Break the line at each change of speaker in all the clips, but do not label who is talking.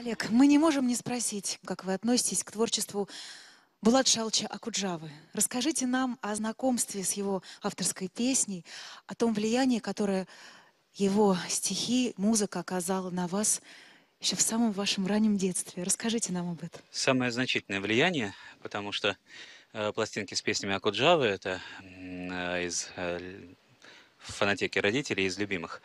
Олег, мы не можем не спросить, как вы относитесь к творчеству Булат Шалча Акуджавы. Расскажите нам о знакомстве с его авторской песней, о том влиянии, которое его стихи, музыка оказала на вас еще в самом вашем раннем детстве. Расскажите нам об этом.
Самое значительное влияние, потому что э, пластинки с песнями Акуджавы — это э, из э, в фанатеке родителей из любимых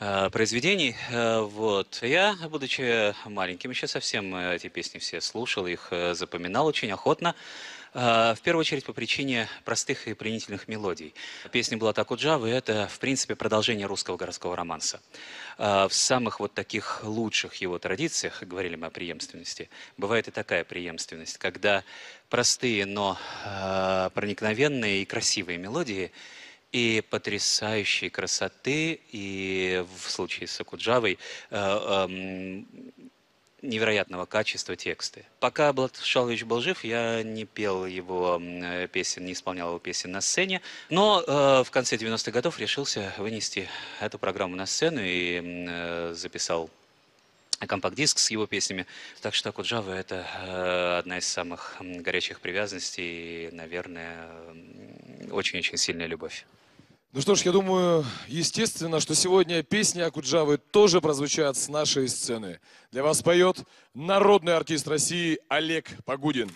э, произведений. Э, вот. Я, будучи маленьким, еще совсем э, эти песни все слушал, их запоминал очень охотно. В первую очередь по причине простых и принятельных мелодий. Песня была так у Джавы, это, в принципе, продолжение русского городского романса. В самых вот таких лучших его традициях, говорили мы о преемственности, бывает и такая преемственность, когда простые, но проникновенные и красивые мелодии – и потрясающей красоты, и в случае с Акуджавой э, э, невероятного качества тексты. Пока Блатшалович был жив, я не пел его э, песен, не исполнял его песен на сцене, но э, в конце 90-х годов решился вынести эту программу на сцену и э, записал компакт-диск с его песнями. Так что Акуджава — это э, одна из самых горячих привязанностей и, наверное, очень-очень сильная любовь.
Ну что ж, я думаю, естественно, что сегодня песни Акуджавы тоже прозвучат с нашей сцены. Для вас поет народный артист России Олег Погудин.